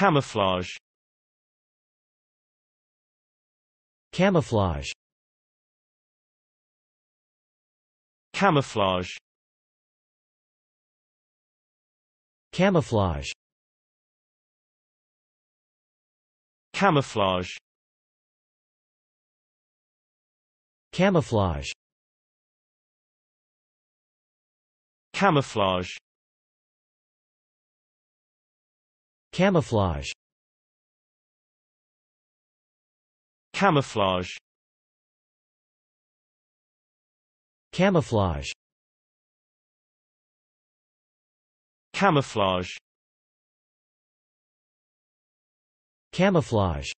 Camouflage Camouflage Camouflage Camouflage Camouflage Camouflage Camouflage Camouflage Camouflage Camouflage Camouflage Camouflage